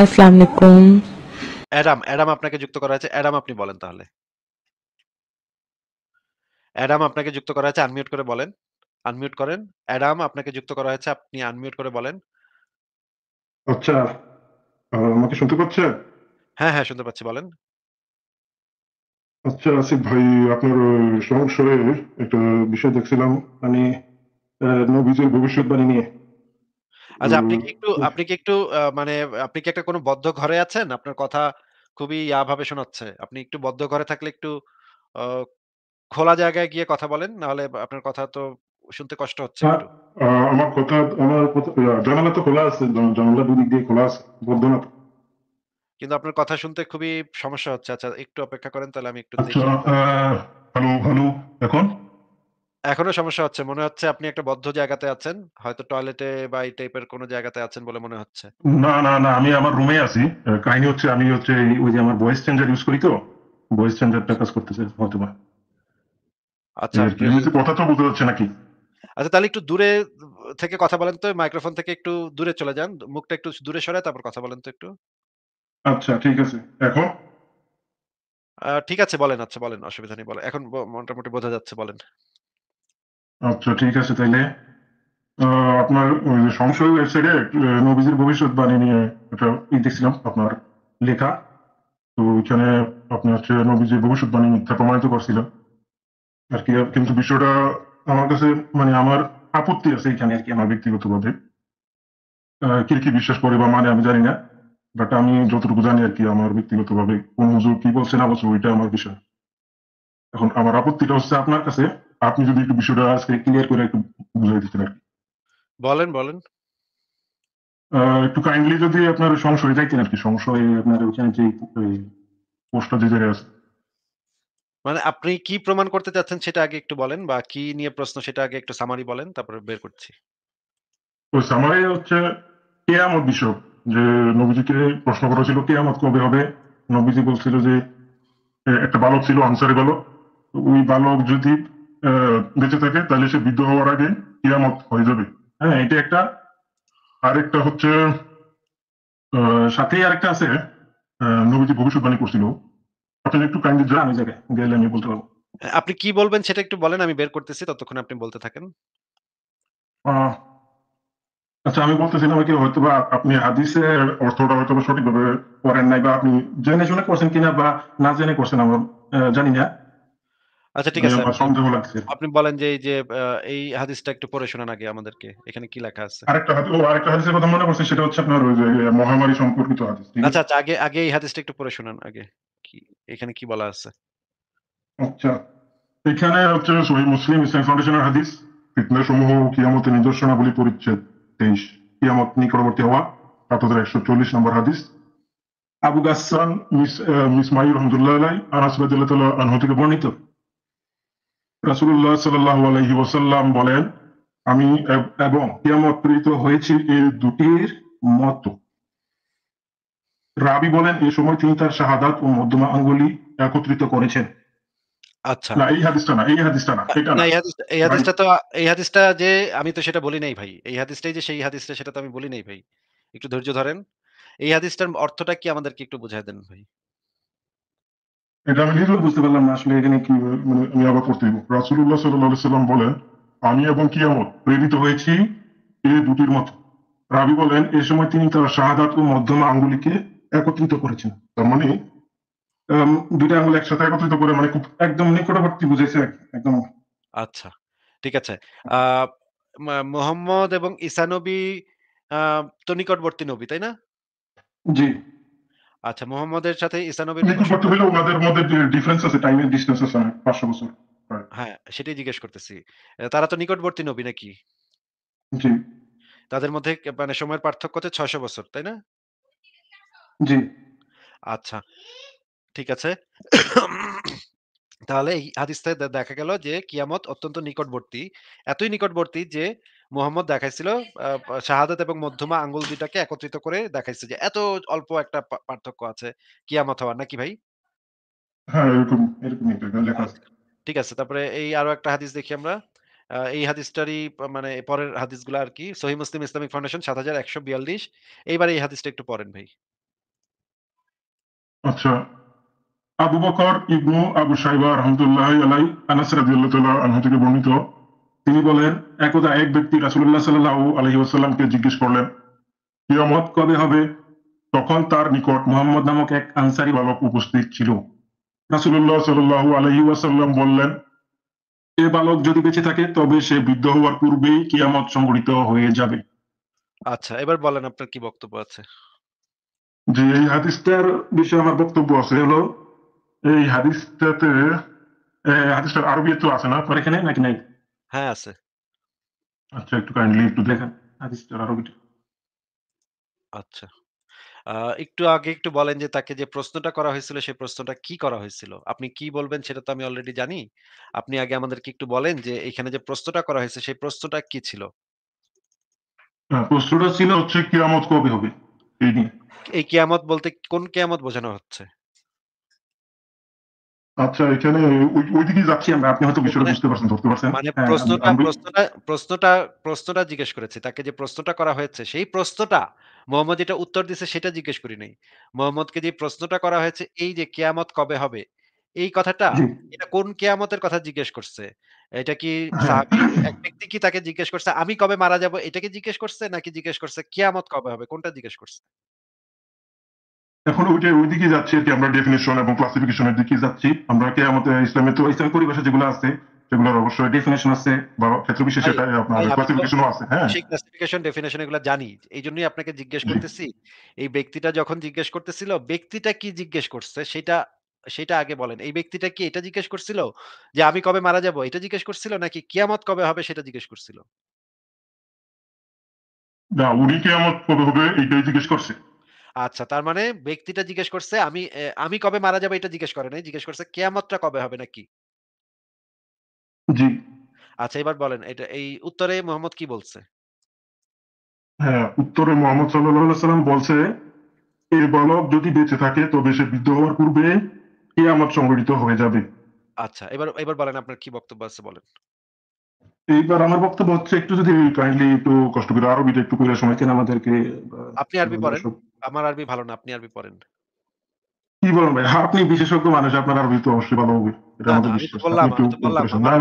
আসসালামু আলাইকুম Adam Adam আপনাকে যুক্ত করা আছে অ্যাডাম আপনি বলেন তাহলে অ্যাডাম আপনাকে যুক্ত করা আছে আনমিউট করে বলেন আনমিউট করেন অ্যাডাম আপনাকে যুক্ত করা হয়েছে আপনি আনমিউট করে বলেন আচ্ছা আমাকে শুনতে পাচ্ছেন হ্যাঁ হ্যাঁ শুনতে পাচ্ছি বলেন আচ্ছা আসিফ ভাই আপনার সংশয়ের একটা বিষয় দেখছিলাম মানে নবীজের ভবিষ্যৎবাণী নিয়ে আচ্ছা আপনি কি একটু আপনি কি একটু মানে আপনি কি একটা কোনো বদ্ধ ঘরে আছেন আপনার কথা খুবই ইয়া ভাবে শোনাচ্ছে আপনি একটু বদ্ধ ঘরে থাকলে একটু খোলা জায়গায় গিয়ে কথা বলেন নাহলে আপনার কথা তো শুনতে কষ্ট হচ্ছে আমার কথা আমার জানালা তো খোলা আছে জানালা দুই দিক দিয়ে খোলা আছে বদ্ধ না কিন্তু আপনার কথা শুনতে খুবই সমস্যা হচ্ছে আচ্ছা একটু অপেক্ষা করেন তাহলে আমি একটু আচ্ছা, দেখি হ্যালো হ্যালো এখন এখনো সমস্যা হচ্ছে। মনে হচ্ছে আপনি একটা বদ্ধ জায়গাতে আছেন। হয়তো টয়লেটে বা এই টাইপের কোনো জায়গাতে আছেন বলে মনে হচ্ছে। না, না, না। আমি আমার রুমে আছি। আ কাহিনী হচ্ছে আমি হচ্ছে ওই যে আমার ভয়েস চেঞ্জার ইউজ করি তো। ভয়েস চেঞ্জারটা কাজ করতেছে হয়তো বা আচ্ছা, এর আপনি এর কথা তো বোঝা যাচ্ছে নাকি? আচ্ছা তাহলে একটু দূরে থেকে কথা বলেন তো। মাইক্রোফোন থেকে একটু দূরে চলে যান। মুখটা একটু দূরে সরায় তারপর কথা বলেন তো একটু। আচ্ছা ঠিক আছে। এখন? ঠিক আছে বলেন। আচ্ছা বলেন। অসুবিধা নেই বলেন। এখন মোটামুটি বোঝা যাচ্ছে বলেন। আচ্ছা ঠিক আছে তাইলে আপনার সংশয় ওয়েবসাইটে নবীজির বাণী নিয়ে একটা ই দেখছিলাম আপনার লেখা তো ওইখানে আপনি হচ্ছে নবীজির বাণী মিথ্যা প্রমাণিত করছিলেন আর কি কিন্তু বিষয়টা আমার কাছে মানে আমার আপত্তি আছে এখানে আর কি আমার ব্যক্তিগতভাবে কে কি বিশ্বাস করে বা মানে আমি জানি না বাট আমি যতটুকু জানি আর কি আমার ব্যক্তিগতভাবে কোন হুজুর কি বলছে না বলছে ওইটা আমার বিষয় এখন আমার আপত্তিটা হচ্ছে আপনার কাছে আপনি যদি একটু বিষয়টা আজকে ক্লিয়ার করে একটু বুঝাই দিতেন আর কি বলেন বলেন একটু কাইন্ডলি যদি আপনার সংশয় যাইতেন আর কি সংশয় আপনার ওখানে যে পোস্টটা যে জায়গায় আছে মানে আপনি কি প্রমাণ করতে চাচ্ছেন সেটা আগে একটু বলেন বা কি নিয়ে প্রশ্ন সেটা আগে একটু সামারি বলেন তারপরে বের করছি ওই সামারি হচ্ছে কেয়ামত বিষয় যে নবীজিকে প্রশ্ন করা ছিল কেয়ামত কবে হবে নবীজি বলছিল যে একটা বালক ছিল আনসারি বালক ওই বালক যদি বেঁচে থাকে তাহলে সে বৃদ্ধ হওয়ার আগে কিয়ামত হয়ে যাবে হ্যাঁ এটা একটা আরেকটা হচ্ছে সাথেই আরেকটা আছে নবীজি ভবিষ্যৎবাণী করছিল আপনি একটু কাইন্ডলি যান আমি জায়গায় গেলে আমি বলতে পারবো আপনি কি বলবেন সেটা একটু বলেন আমি বের করতেছি ততক্ষণ আপনি বলতে থাকেন আচ্ছা আমি বলতেছিলাম কি হয়তো বা আপনি হাদিসের অর্থটা হয়তো সঠিকভাবে করেন নাই বা আপনি জেনে শুনে করছেন কিনা বা না জেনে করছেন আমরা জানি না আচ্ছা ঠিক আছে আপনি বলেন যে এই যে এই হাদিসটা একটু পড়ে শোনান আগে আমাদেরকে এখানে কি লেখা আছে আরেকটা হাদিস ও আরেকটা হাদিসের কথা মনে করছি সেটা হচ্ছে আপনার ওই যে মহামারী সম্পর্কিত হাদিস আচ্ছা আচ্ছা আগে আগে এই হাদিসটা একটু পড়ে শোনান আগে কি এখানে কি বলা আছে আচ্ছা এখানে হচ্ছে সহি মুসলিম ইসলাম ফাউন্ডেশনের হাদিস ফিতনা সমূহ কিয়ামতের নিদর্শনাবলী পরিচ্ছেদ তেইশ কিয়ামত নিকটবর্তী হওয়া সাত একশো চল্লিশ নম্বর হাদিস আবু গাসান মিস মিস মিসমাইল রহমদুল্লাহ আনাস রাদিল্লাহ আনহ থেকে বর্ণিত রাসুল্লাহ সাল্লাহ আলহি ওসাল্লাম বলেন আমি এবং কিয়ামত প্রেরিত হয়েছি এর দুটির মত রাবি বলেন এ সময় তিনি তার শাহাদাত ও মধ্যমা আঙ্গুলি একত্রিত করেছেন আচ্ছা না এই হাদিসটা না এই হাদিসটা না এই হাদিসটা তো এই হাদিসটা যে আমি তো সেটা বলি নাই ভাই এই হাদিসটাই যে সেই হাদিসটা সেটা তো আমি বলি নাই ভাই একটু ধৈর্য ধরেন এই হাদিসটার অর্থটা কি আমাদেরকে একটু বুঝাই দেন ভাই এটা আমি নিজেও বুঝতে পারলাম না আসলে এখানে কি মানে আমি আবার করতে দিব রাসুল্লাহ সাল্লাহ সাল্লাম বলেন আমি এবং কিয়ামত প্রেরিত হয়েছি এ দুটির মতো রাবি বলেন এ সময় তিনি তার শাহাদাত ও মধ্যমা আঙ্গুলিকে একত্রিত করেছেন তার মানে দুইটা আঙ্গুল একসাথে একত্রিত করে মানে খুব একদম নিকটবর্তী বুঝেছে একদম আচ্ছা ঠিক আছে মোহাম্মদ এবং ইসানবী তো নিকটবর্তী নবী তাই না জি আচ্ছা মোহাম্মদের সাথে ঈসা নবীর ছোট হলো ওদের মধ্যে ডিফারেন্স আছে টাইম এন্ড ডিসটেন্স আছে 500 বছর হ্যাঁ সেটাই জিজ্ঞেস করতেছি তারা তো নিকটবর্তী নবী নাকি জি তাদের মধ্যে মানে সময়ের পার্থক্য হচ্ছে 600 বছর তাই না জি আচ্ছা ঠিক আছে তাহলে এই হাদিসটা দেখা গেল যে কিয়ামত অত্যন্ত নিকটবর্তী এতই নিকটবর্তী যে মোহাম্মদ দেখাইছিল শাহাদাত এবং মধ্যমা আঙ্গুল দুটাকে একত্রিত করে দেখাইছে যে এত অল্প একটা পার্থক্য আছে কিয়ামত হওয়ার নাকি ভাই হ্যাঁ, আচ্ছা, ঠিক আছে তারপরে এই আরো একটা হাদিস দেখি আমরা এই হাদিসটারই মানে পরের হাদিসগুলো আর কি সহি মুসলিম ইসলামিক ফাউন্ডেশন সাত হাজার একশো বিয়াল্লিশ এইবার এই হাদিসটা একটু পড়েন ভাই আচ্ছা আবু বকর ইবনু আবু সাইবা রহমতুল্লাহ আলাই আনাস রাজিউল্লাহ থেকে বর্ণিত তিনি বলেন একদা এক ব্যক্তি রাসুল্লাহ সাল্লাহ আলহি আসাল্লামকে জিজ্ঞেস করলেন কিয়মত কবে হবে তখন তার নিকট মোহাম্মদ নামক এক আনসারি বালক উপস্থিত ছিল রাসুল্লাহ সাল্লাহ আলহি ওয়াসাল্লাম বললেন এ বালক যদি বেঁচে থাকে তবে সে বৃদ্ধ হওয়ার পূর্বেই কিয়ামত সংগঠিত হয়ে যাবে আচ্ছা এবার বলেন আপনার কি বক্তব্য আছে জি এই হাদিসটার বিষয়ে আমার বক্তব্য আছে হলো এই হাদিসটাতে হাদিসটার আরবি একটু আছে না পরে এখানে নাকি নাই হ্যাঁ আছে আচ্ছা একটু কাইন্ডলি একটু দেখেন হাদিসটার আরবি আচ্ছা একটু আগে একটু বলেন যে তাকে যে প্রশ্নটা করা হয়েছিল সেই প্রশ্নটা কি করা হয়েছিল আপনি কি বলবেন সেটা তো আমি অলরেডি জানি আপনি আগে আমাদেরকে একটু বলেন যে এখানে যে প্রশ্নটা করা হয়েছে সেই প্রশ্নটা কি ছিল প্রশ্নটা ছিল হচ্ছে কিয়ামত কবে হবে এই নিয়ে এই কিয়ামত বলতে কোন কিয়ামত বোঝানো হচ্ছে আচ্ছা এখানে যাচ্ছি আমরা আপনি হয়তো বিষয়টা মানে বুঝতে পারছেন ধরতে পারছেন মানে হ্যাঁ, প্রশ্নটা প্রশ্নটা প্রশ্নটা প্রশ্নটা জিজ্ঞেস তাকে যে প্রশ্নটা করা হয়েছে সেই প্রশ্নটা মোহাম্মদ এটা উত্তর দিছে সেটা জিজ্ঞেস করি নাই মোহাম্মদকে যে প্রশ্নটা করা হয়েছে এই যে কেয়ামত কবে হবে এই কথাটা এটা কোন কেয়ামতের কথা জিজ্ঞেস করছে এটা কি হ্যাঁ। এক ব্যক্তি কি তাকে জিজ্ঞেস করছে আমি কবে মারা যাব এটাকে জিজ্ঞেস করছে নাকি জিজ্ঞেস করছে কিয়ামত কবে হবে কোনটা জিজ্ঞেস করছে এখন ওইটা ওই দিকে যাচ্ছে আর কি আমরা ডেফিনেশন এবং ক্লাসিফিকেশনের দিকে যাচ্ছি আমরা কি আমাদের ইসলামের তো ইসলামের পরিভাষা যেগুলো আছে সেগুলোর অবশ্যই ডেফিনেশন আছে বা ক্ষেত্র বিশেষে আপনার ক্লাসিফিকেশনও আছে হ্যাঁ সেই ক্লাসিফিকেশন ডেফিনেশন এগুলো জানি এই জন্যই আপনাকে জিজ্ঞেস করতেছি এই ব্যক্তিটা যখন জিজ্ঞেস করতেছিল ব্যক্তিটা কি জিজ্ঞেস করছে সেটা সেটা আগে বলেন এই ব্যক্তিটা কি এটা জিজ্ঞেস করছিল যে আমি কবে মারা যাব এটা জিজ্ঞেস করছিল নাকি কিয়ামত কবে হবে সেটা জিজ্ঞেস করছিল না উনি কিয়ামত কবে হবে এটাই জিজ্ঞেস করছে আচ্ছা তার মানে ব্যক্তিটা জিজ্ঞেস করছে আমি আমি কবে মারা যাবো এটা জিজ্ঞেস করে নাই জিজ্ঞেস করছে কেয়ামতটা কবে হবে নাকি জি আচ্ছা এবার বলেন এটা এই উত্তরে মোহাম্মদ কি বলছে হ্যাঁ উত্তরে মোহাম্মদ সাল্লাহ সাল্লাম বলছে এই বালক যদি বেঁচে থাকে তবে সে বৃদ্ধ হওয়ার পূর্বে কিয়ামত সংগঠিত হয়ে যাবে আচ্ছা এবার এবার বলেন আপনার কি বক্তব্য আছে বলেন এইবার আমার বক্তব্য হচ্ছে একটু যদি কাইন্ডলি একটু কষ্ট করে আরবিটা একটু কইরা সময় কেন আমাদেরকে আপনি আরবি পড়েন আমার আরবি ভালো না আপনি আরবি পড়েন কি বলেন ভাই হ্যাঁ, আপনি বিশেষজ্ঞ মানুষ আপনার আরবি তো অবশ্যই ভালো হবে এটা আমাদের বিশ্বাস না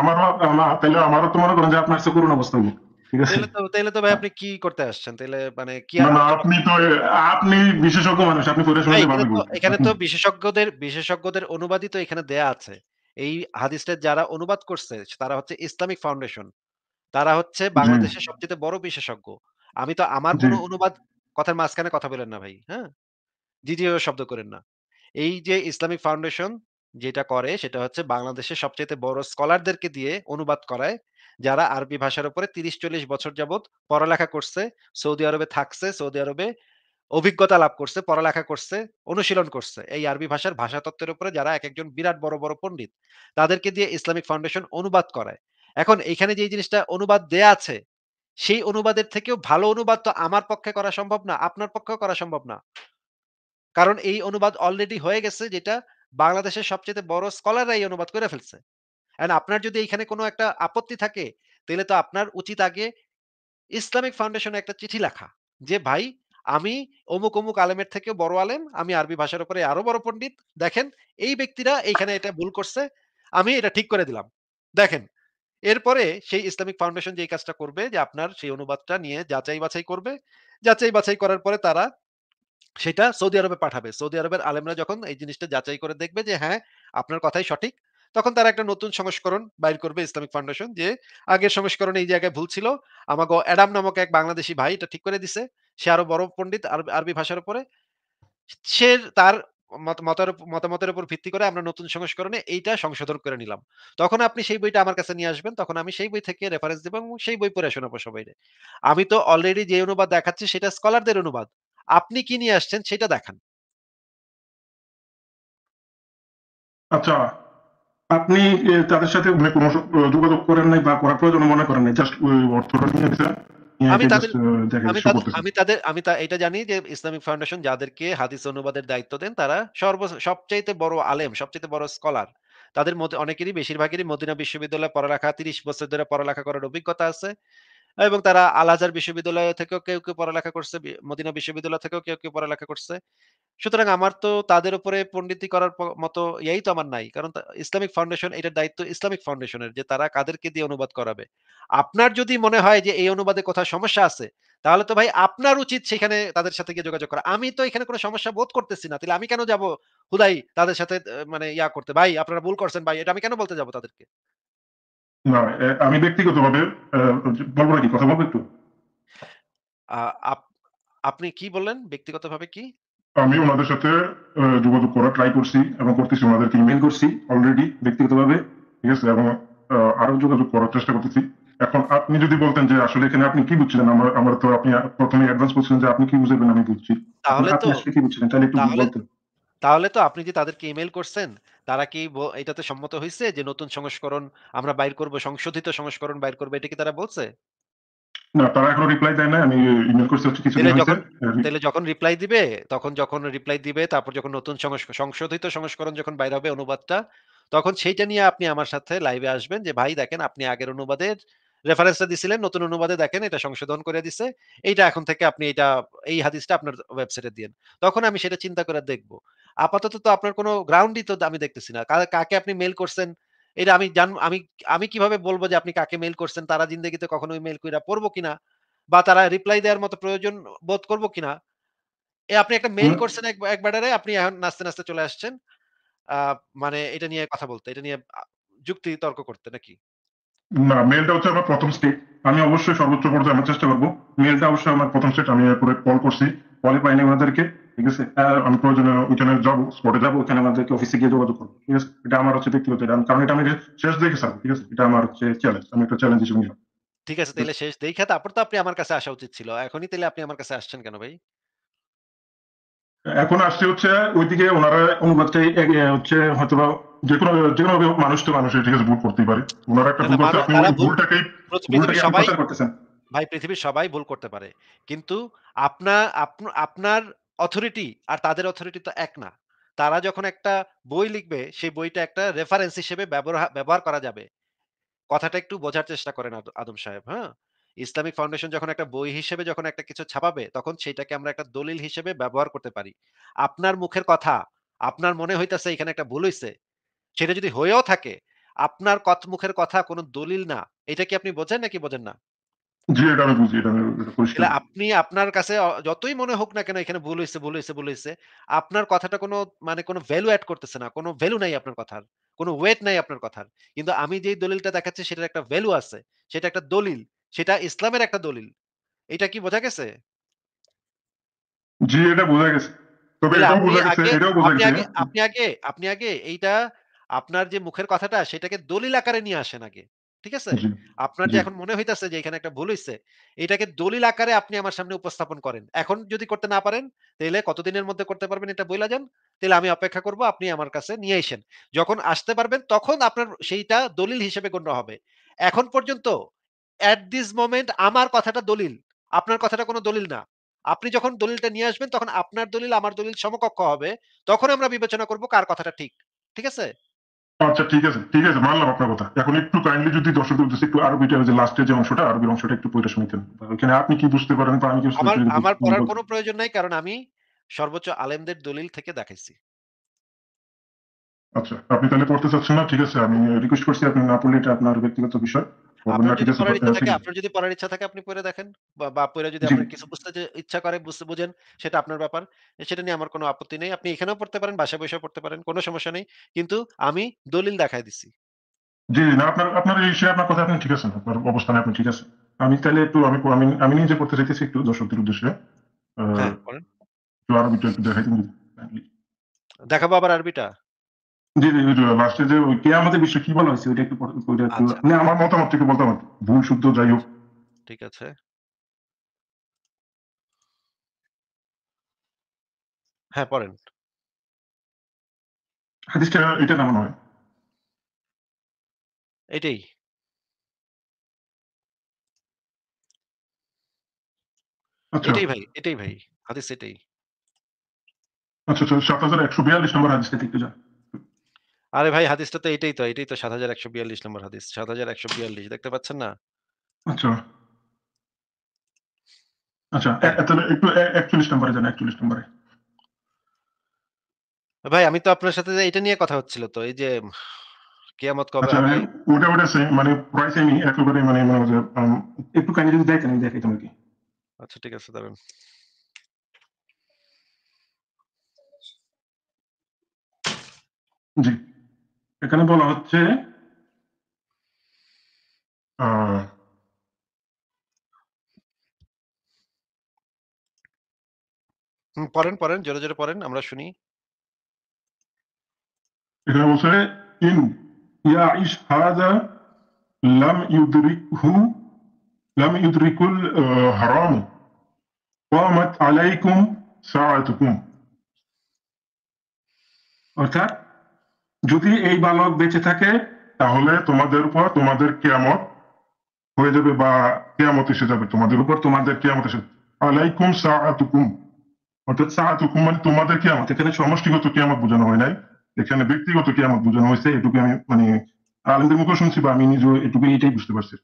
আমারও তাহলে আমারও তো মনে করেন যে আপনার সাথে করুন অবস্থা হবে তাহলে তো ভাই আপনি কি করতে আসছেন তাহলে মানে কি আপনি তো আপনি বিশেষজ্ঞ মানুষ আপনি এখানে তো বিশেষজ্ঞদের বিশেষজ্ঞদের অনুবাদই তো এখানে দেয়া আছে এই হাদিসটা যারা অনুবাদ করছে তারা হচ্ছে ইসলামিক ফাউন্ডেশন তারা হচ্ছে বাংলাদেশের সবচেয়ে বড় বিশেষজ্ঞ আমি তো আমার কোনো অনুবাদ কথার মাঝখানে কথা বলেন না ভাই হ্যাঁ দ্বিতীয় শব্দ করেন না এই যে ইসলামিক ফাউন্ডেশন যেটা করে সেটা হচ্ছে বাংলাদেশের সবচেয়ে বড় স্কলারদেরকে দিয়ে অনুবাদ করায় যারা আরবি ভাষার উপরে তিরিশ চল্লিশ বছর যাবৎ পড়ালেখা করছে সৌদি আরবে থাকছে সৌদি আরবে অভিজ্ঞতা লাভ করছে পড়ালেখা করছে অনুশীলন করছে এই আরবি ভাষার ভাষা তত্ত্বের উপরে যারা এক একজন বিরাট বড় বড় পণ্ডিত তাদেরকে দিয়ে ইসলামিক ফাউন্ডেশন অনুবাদ করায় এখন এখানে যে জিনিসটা অনুবাদ দেয়া আছে সেই অনুবাদের থেকেও ভালো অনুবাদ তো আমার পক্ষে করা সম্ভব না আপনার পক্ষেও করা সম্ভব না কারণ এই অনুবাদ অলরেডি হয়ে গেছে যেটা বাংলাদেশের সবচেয়ে বড় স্কলাররা এই অনুবাদ করে ফেলছে এন্ড আপনার যদি এখানে কোনো একটা আপত্তি থাকে তাহলে তো আপনার উচিত আগে ইসলামিক ফাউন্ডেশনে একটা চিঠি লেখা যে ভাই আমি অমুক অমুক আলেমের থেকে বড় আলেম আমি আরবি ভাষার উপরে আরো বড় পণ্ডিত দেখেন এই ব্যক্তিরা এইখানে এটা ভুল করছে আমি এটা ঠিক করে দিলাম দেখেন এরপরে সেই ইসলামিক ফাউন্ডেশন যে কাজটা করবে যে আপনার সেই অনুবাদটা নিয়ে যাচাই বাছাই করবে যাচাই বাছাই করার পরে তারা সেটা সৌদি আরবে পাঠাবে সৌদি আরবের আলেমরা যখন এই জিনিসটা যাচাই করে দেখবে যে হ্যাঁ আপনার কথাই সঠিক তখন তারা একটা নতুন সংস্করণ বাইর করবে ইসলামিক ফাউন্ডেশন যে আগের সংস্করণে এই জায়গায় ভুল ছিল আমাকে অ্যাডাম নামক এক বাংলাদেশি ভাই এটা ঠিক করে দিছে সে আরো বড় পণ্ডিত আরবি ভাষার উপরে সে তার মতামতের উপর ভিত্তি করে আমরা নতুন সংস্করণে এইটা সংশোধন করে নিলাম তখন আপনি সেই বইটা আমার কাছে নিয়ে আসবেন তখন আমি সেই বই থেকে রেফারেন্স দেবো এবং সেই বই পড়ে শোনাবো সবাই আমি তো অলরেডি যে অনুবাদ দেখাচ্ছি সেটা স্কলারদের অনুবাদ আপনি কি নিয়ে আসছেন সেটা দেখান আচ্ছা আপনি তাদের সাথে মানে কোনো যোগাযোগ করেন নাই বা করার প্রয়োজন মনে করেন নাই জাস্ট অর্থটা নিয়ে হ্যাঁ, আমি তাদের আমি আমি তাদের আমি এটা জানি যে ইসলামিক ফাউন্ডেশন যাদেরকে হাদিস অনুবাদের দায়িত্ব দেন তারা সর্ব সবচাইতে বড় আলেম সবচাইতে বড় স্কলার তাদের মধ্যে অনেকেরই বেশিরভাগেরই মদিনা বিশ্ববিদ্যালয়ে পড়ালেখা তিরিশ বছর ধরে পড়ালেখা করার অভিজ্ঞতা আছে এবং তারা আল আজহার বিশ্ববিদ্যালয় থেকেও কেউ কেউ পড়ালেখা করছে মদিনা বিশ্ববিদ্যালয় থেকেও কেউ কেউ পড়ালেখা করছে সুতরাং আমার তো তাদের উপরে পণ্ডিতি করার মতো ইয়াই তো আমার নাই কারণ ইসলামিক ফাউন্ডেশন এটার দায়িত্ব ইসলামিক ফাউন্ডেশনের যে তারা কাদেরকে দিয়ে অনুবাদ করাবে আপনার যদি মনে হয় যে এই অনুবাদে কোথাও সমস্যা আছে তাহলে তো ভাই আপনার উচিত সেখানে তাদের সাথে গিয়ে যোগাযোগ করা আমি তো এখানে কোনো সমস্যা বোধ করতেছি না তাহলে আমি কেন যাব হুদাই তাদের সাথে মানে ইয়া করতে ভাই আপনারা ভুল করছেন ভাই এটা আমি কেন বলতে যাব তাদেরকে না আমি ব্যক্তিগতভাবে বলবো নাকি কথা বলবো একটু আপনি কি বললেন ব্যক্তিগতভাবে কি আমি ওনাদের সাথে যোগাযোগ করা ট্রাই করছি এবং করতেছি ওনাদেরকে ইমেল করছি অলরেডি ব্যক্তিগতভাবে ঠিক আছে এবং আরো যোগাযোগ করার চেষ্টা করতেছি এখন আপনি যদি বলতেন যে আসলে এখানে আপনি কি বুঝছিলেন আমার আমার তো আপনি প্রথমে অ্যাডভান্স করছিলেন যে আপনি কি বুঝবেন আমি বুঝছি তাহলে তো কি বুঝছিলেন তাহলে একটু বলতেন তাহলে তো আপনি যে তাদেরকে ইমেল করছেন তারা কি এটাতে সম্মত হয়েছে যে নতুন সংস্করণ আমরা বাইর করব সংশোধিত সংস্করণ বাইর করব এটা কি তারা বলছে না তারা এখনো রিপ্লাই দেয় না আমি ইমেল করছি হচ্ছে কিছু তাহলে যখন রিপ্লাই দিবে তখন যখন রিপ্লাই দিবে তারপর যখন নতুন সংশোধিত সংস্করণ যখন বাইর হবে অনুবাদটা তখন সেইটা নিয়ে আপনি আমার সাথে লাইভে আসবেন যে ভাই দেখেন আপনি আগের অনুবাদের রেফারেন্সটা দিছিলেন নতুন অনুবাদে দেখেন এটা সংশোধন করে দিছে এইটা এখন থেকে আপনি এটা এই হাদিসটা আপনার ওয়েবসাইটে দিন তখন আমি সেটা চিন্তা করে দেখব আপাতত তো আপনার কোনো গ্রাউন্ডই তো আমি দেখতেছি না কাকে আপনি মেল করছেন এটা আমি জান আমি আমি কিভাবে বলবো যে আপনি কাকে মেল করছেন তারা জিন্দগিতে কখনো মেল কইরা পড়বো কিনা বা তারা রিপ্লাই দেওয়ার মতো প্রয়োজন বোধ করবো কিনা এ আপনি একটা মেল করছেন একবারে আপনি এখন নাচতে নাচতে চলে আসছেন মানে এটা নিয়ে কথা বলতে এটা নিয়ে যুক্তি তর্ক করতে নাকি না মেলটা হচ্ছে আমার প্রথম স্টেপ আমি অবশ্যই সর্বোচ্চ পর্যায়ে আমার চেষ্টা করবো মেলটা অবশ্যই আমার প্রথম স্টেপ আমি এরপরে কল করছি কলে পাইনি ওনাদেরকে ঠিক আছে আমি প্রয়োজনে ওইখানে যাবো স্পটে যাবো ওইখানে আমাদেরকে অফিসে গিয়ে যোগাযোগ করবো ঠিক আছে এটা আমার হচ্ছে ব্যক্তিগত কারণ এটা আমি শেষ দেখে স্যার ঠিক আছে এটা আমার হচ্ছে চ্যালেঞ্জ আমি একটা চ্যালেঞ্জ হিসেবে নিলাম ঠিক আছে তাহলে শেষ দেখা তারপর তো আপনি আমার কাছে আসা উচিত ছিল এখনই তাহলে আপনি আমার কাছে আসছেন কেন ভাই এখন আসছে হচ্ছে ওইদিকে ওনারা অনুবাদ চাই হচ্ছে হয়তো বা যে কোনো যে কোনো মানুষ তো মানুষ ঠিক আছে ভুল করতেই পারে ওনারা একটা ভুল করতে আপনি ভুলটাকে ভুলটাকে প্রচার করতেছেন ভাই পৃথিবীর সবাই ভুল করতে পারে কিন্তু আপনা আপনার অথরিটি আর তাদের অথরিটি তো এক না তারা যখন একটা বই লিখবে সেই বইটা একটা রেফারেন্স হিসেবে ব্যবহার করা যাবে কথাটা একটু বোঝার চেষ্টা করেন আদম সাহেব হ্যাঁ ইসলামিক ফাউন্ডেশন যখন একটা বই হিসেবে যখন একটা কিছু ছাপাবে তখন সেটাকে আমরা একটা দলিল হিসেবে ব্যবহার করতে পারি আপনার মুখের কথা আপনার মনে হইতেছে এখানে একটা ভুল হইছে সেটা যদি হয়েও থাকে আপনার কত মুখের কথা কোনো দলিল না এটা কি আপনি বোঝেন নাকি বোঝেন না আপনি আপনার কাছে যতই মনে হোক না কেন এখানে ভুল হয়েছে ভুল হয়েছে ভুল হয়েছে আপনার কথাটা কোনো মানে কোনো ভ্যালু অ্যাড করতেছে না কোনো ভ্যালু নাই আপনার কথার কোনো ওয়েট নাই আপনার কথার কিন্তু আমি যেই দলিলটা দেখাচ্ছি সেটার একটা ভ্যালু আছে সেটা একটা দলিল সেটা ইসলামের একটা দলিল এটা কি বোঝা গেছে জি এটা বোঝা গেছে আপনি আগে আপনি আগে এইটা আপনার যে মুখের কথাটা সেটাকে দলিল আকারে নিয়ে আসেন আগে ঠিক আছে আপনার যে এখন মনে হইতাছে যে এখানে একটা ভুল হইছে এটাকে দলিল আকারে আপনি আমার সামনে উপস্থাপন করেন এখন যদি করতে না পারেন তাহলে কতদিনের মধ্যে করতে পারবেন এটা বইলা যান তাহলে আমি অপেক্ষা করব আপনি আমার কাছে নিয়ে আসেন যখন আসতে পারবেন তখন আপনার সেইটা দলিল হিসেবে গণ্য হবে এখন পর্যন্ত অ্যাট দিস মোমেন্ট আমার কথাটা দলিল আপনার কথাটা কোনো দলিল না আপনি যখন দলিলটা নিয়ে আসবেন তখন আপনার দলিল আমার দলিল সমকক্ষ হবে তখন আমরা বিবেচনা করব কার কথাটা ঠিক ঠিক আছে আচ্ছা ঠিক আছে ঠিক আছে মানলাম আপনার কথা এখন একটু কাইন্ডলি যদি দর্শকদের উদ্দেশ্যে একটু যে লাস্টের যে অংশটা আরবির অংশটা একটু এখানে আপনি কি বুঝতে পারেন বা আমি কি আমার পড়ার কোনো প্রয়োজন নাই কারণ আমি সর্বোচ্চ আলেমদের দলিল থেকে দেখাইছি আচ্ছা আপনি তাহলে পড়তে চাচ্ছেন না ঠিক আছে আমি রিকোয়েস্ট করছি আপনি না পড়লে এটা আপনার ব্যক্তিগত বিষয় আপনার যদি পড়ার ইচ্ছা থাকে আপনার যদি পড়ার ইচ্ছা থাকে আপনি পড়ে দেখেন বা পড়ে যদি আপনার কিছু বুঝতে ইচ্ছা করে বুঝতে বুঝেন সেটা আপনার ব্যাপার সেটা নিয়ে আমার কোনো আপত্তি নেই আপনি এখানেও পড়তে পারেন বাসায় বসে পড়তে পারেন কোনো সমস্যা নেই কিন্তু আমি দলিল দেখায় দিছি জি না আপনার আপনার এই বিষয়ে আপনার কথা আপনি ঠিক আছেন আপনার অবস্থানে আপনি ঠিক আছেন আমি তাহলে একটু আমি আমি নিজে পড়তে চাইতেছি একটু দর্শকদের উদ্দেশ্যে হ্যাঁ, আরবিটা একটু দেখাই দেখাবো আবার আরবিটা জি জি যে কি হয়েছে ওইটা একটু আচ্ছা। মানে আমার মতামত যাই হোক ঠিক আছে হ্যাঁ পড়েন এটা হয় এটাই আচ্ছা। এটাই ভাই এটাই ভাই হাদিস এটাই আচ্ছা আচ্ছা সাত হাজার একশো বিয়াল্লিশ নম্বর হাদিসটা দেখতে যা আরে ভাই হাদিসটা তো এটাই তো এটাই তো ৭১৪২ নম্বর হাদিস বিয়াল্লিশ দেখতে পাচ্ছেন না আচ্ছা আচ্ছা হ্যাঁ। তাহলে একটু 41 নম্বরে ভাই আমি তো আপনার সাথে এটা নিয়ে কথা হচ্ছিল তো এই যে কিয়ামত কবে হবে ওটা ওটা সেম মানে প্রায় সেমই একেবারে মানে মানে একটু কানে যদি দেখেন আমি দেখাই তোমাকে আচ্ছা ঠিক আছে দাঁড়ান জি এখানে বলা হচ্ছে পড়েন পড়েন জোরে জোরে পড়েন আমরা শুনি এখানে বলছে ইন ইয়া লাম লাম ইউদরিকুল হারাম অর্থাৎ যদি এই বালক বেঁচে থাকে তাহলে তোমাদের উপর তোমাদের কেয়ামত হয়ে যাবে বা কেয়ামত এসে যাবে তোমাদের উপর তোমাদের কেয়ামত এসে আলাইকুম সাহাতুকুম অর্থাৎ সাহাতুকুম মানে তোমাদের কেয়ামত এখানে সমষ্টিগত কেয়ামত বোঝানো হয় নাই এখানে ব্যক্তিগত কেয়ামত বোঝানো হয়েছে এটুকু আমি মানে আলমদের মুখে শুনছি বা আমি নিজে এটুকু এটাই বুঝতে পারছি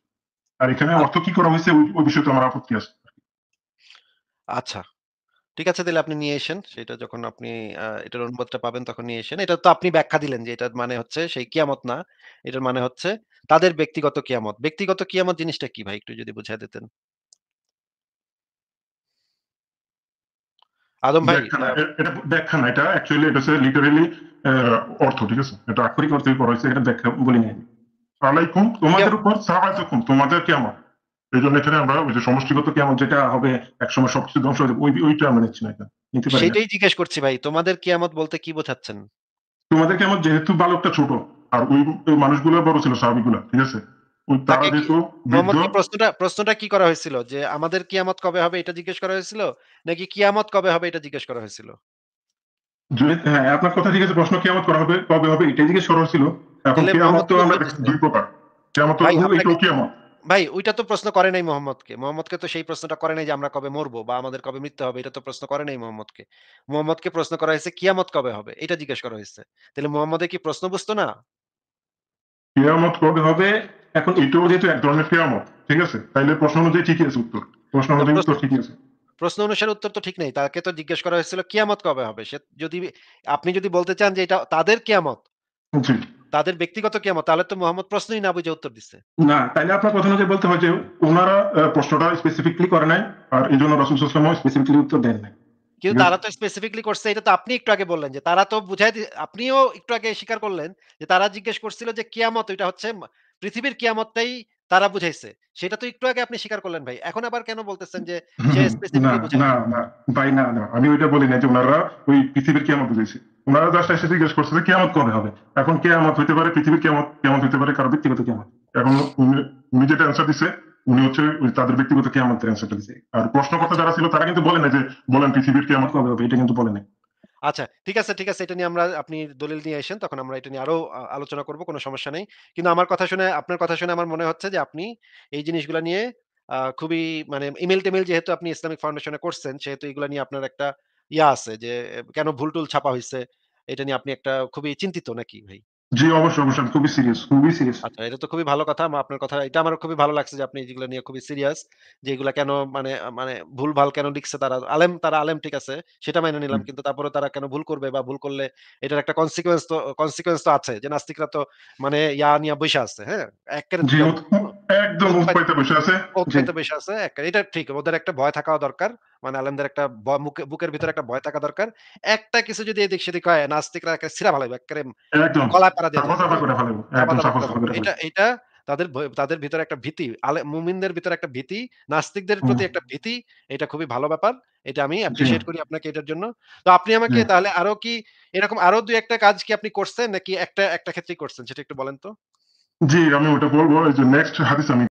আর এখানে অর্থ কি করা হয়েছে ওই বিষয়ে তো আমার আপত্তি আছে আচ্ছা ঠিক আছে তাহলে আপনি নিয়ে এসেন সেটা যখন আপনি এটার অনুবাদটা পাবেন তখন নিয়ে এসেন এটা তো আপনি ব্যাখ্যা দিলেন যে এটার মানে হচ্ছে সেই কিয়ামত না এটার মানে হচ্ছে তাদের ব্যক্তিগত কিয়ামত ব্যক্তিগত কিয়ামত জিনিসটা কি ভাই একটু যদি বুঝাই দিতেন আদম ভাই এটা ব্যাখ্যা না এটা অ্যাকচুয়ালি এটা হচ্ছে লিটারালি অর্থ ঠিক আছে এটা আক্ষরিক অর্থে পড়া হয়েছে এটা ব্যাখ্যা বলি বলিনি আলাইকুম তোমাদের উপর সালাতুকুম তোমাদের কিয়ামত এই জন্য এখানে আমরা ওই যে সমষ্টিগত কেমন যেটা হবে একসময় সবকিছু ধ্বংস হয়ে যাবে ওইটা আমরা নিচ্ছি না সেটাই জিজ্ঞেস করছি ভাই তোমাদের কিয়ামত বলতে কি বোঝাচ্ছেন তোমাদের কিয়ামত যেহেতু বালকটা ছোট আর ওই মানুষগুলো বড় ছিল স্বাভাবিকগুলো ঠিক আছে প্রশ্নটা প্রশ্নটা কি করা হয়েছিল যে আমাদের কিয়ামত কবে হবে এটা জিজ্ঞেস করা হয়েছিল নাকি কিয়ামত কবে হবে এটা জিজ্ঞেস করা হয়েছিল হ্যাঁ আপনার কথা ঠিক আছে প্রশ্ন কিয়ামত করা হবে কবে হবে এটা জিজ্ঞেস করা হয়েছিল এখন কিয়ামত তো আমরা দুই প্রকার কিয়ামত কিয়ামত ভাই ওইটা তো প্রশ্ন করে নাই মোহাম্মদকে মোহাম্মদকে তো সেই প্রশ্নটা করে নাই যে আমরা কবে মরবো বা আমাদের কবে মৃত্যু হবে এটা তো প্রশ্ন করে নাই মোহাম্মদকে মোহাম্মদকে প্রশ্ন করা হয়েছে কিয়ামত কবে হবে এটা জিজ্ঞেস করা হয়েছে তাহলে মোহাম্মদের কি প্রশ্ন বুঝতো না কিয়ামত কবে হবে এখন এটাও যেহেতু এক ধরনের কিয়ামত ঠিক আছে তাইলে প্রশ্ন অনুযায়ী ঠিকই আছে উত্তর প্রশ্ন অনুযায়ী উত্তর ঠিকই আছে প্রশ্ন অনুসারে উত্তর তো ঠিক নেই তাকে তো জিজ্ঞেস করা হয়েছিল কিয়ামত কবে হবে সে যদি আপনি যদি বলতে চান যে এটা তাদের কিয়ামত তাদের ব্যক্তিগত কেমন তাহলে তো মোহাম্মদ প্রশ্নই না বুঝে উত্তর দিচ্ছে না তাইলে আপনার প্রথমে যে বলতে হয় যে ওনারা প্রশ্নটা স্পেসিফিকলি করে নাই আর এই জন্য রসুল সাল্লাল্লাহু স্পেসিফিকলি উত্তর দেন নাই কিন্তু তারা তো স্পেসিফিকলি করছে এটা তো আপনি একটু আগে বললেন যে তারা তো বুঝাই আপনিও একটু আগে স্বীকার করলেন যে তারা জিজ্ঞেস করছিল যে কিয়ামত এটা হচ্ছে পৃথিবীর কিয়ামতটাই তারা বুঝাইছে সেটা তো একটু আগে আপনি স্বীকার করলেন ভাই এখন আবার কেন বলতেছেন যে সে স্পেসিফিকলি বুঝাই না না ভাই না না আমি ওইটা বলি না যে ওনারা ওই পৃথিবীর কিয়ামত বুঝাইছে ওনারা জাস্ট এসে জিজ্ঞেস করছে যে কেমত কবে হবে এখন কেয়ামত হইতে পারে পৃথিবীর কেমত কেমত হইতে পারে কারো ব্যক্তিগত কেমত এখন উনি যেটা অ্যান্সার দিছে উনি হচ্ছে তাদের ব্যক্তিগত কেয়ামতের অ্যান্সারটা দিছে আর প্রশ্নকর্তা যারা ছিল তারা কিন্তু বলে না যে বলেন পৃথিবীর কেয়ামত কবে হবে এটা কিন্তু বলে না আচ্ছা ঠিক আছে ঠিক আছে এটা নিয়ে আমরা আপনি দলিল নিয়ে আসেন তখন আমরা এটা নিয়ে আরো আলোচনা করব কোনো সমস্যা নেই কিন্তু আমার কথা শুনে আপনার কথা শুনে আমার মনে হচ্ছে যে আপনি এই জিনিসগুলো নিয়ে খুবই মানে ইমেল টেমেল যেহেতু আপনি ইসলামিক ফাউন্ডেশনে করছেন সেহেতু এগুলো নিয়ে আপনার একটা ইয়া আছে যে কেন ভুল টুল ছাপা হয়েছে এটা নিয়ে আপনি একটা খুবই চিন্তিত নাকি ভাই জি অবশ্যই অবশ্যই খুবই সিরিয়াস খুবই সিরিয়াস আচ্ছা এটা তো খুবই ভালো কথা আপনার কথা এটা আমার খুবই ভালো লাগছে যে আপনি যেগুলো নিয়ে খুবই সিরিয়াস যে এগুলা কেন মানে মানে ভুল ভাল কেন লিখছে তারা আলেম তারা আলেম ঠিক আছে সেটা মেনে নিলাম কিন্তু তারপরে তারা কেন ভুল করবে বা ভুল করলে এটার একটা কনসিকোয়েন্স তো কনসিকোয়েন্স তো আছে যে নাস্তিকরা তো মানে ইয়া নিয়ে বসে আছে হ্যাঁ একদম বসে আছে বসে আছে এটা ঠিক ওদের একটা ভয় থাকা দরকার মানে আলেমদের একটা বুকের ভিতরে একটা ভয় থাকা দরকার একটা কিছু যদি এদিক সেদিক হয় নাস্তিকরা সিরা ভালো দিয়ে এটা এটা তাদের তাদের ভিতরে একটা ভীতি আলে মুমিনদের ভিতরে একটা ভীতি নাস্তিকদের প্রতি একটা ভীতি এটা খুবই ভালো ব্যাপার এটা আমি অ্যাপ্রিসিয়েট করি আপনাকে এটার জন্য তো আপনি আমাকে তাহলে আরো কি এরকম আরো দুই একটা কাজ কি আপনি করছেন নাকি একটা একটা ক্ষেত্রেই করছেন সেটা একটু বলেন তো জি আমি ওটা বলবো এই যে নেক্সট হাদিস আমি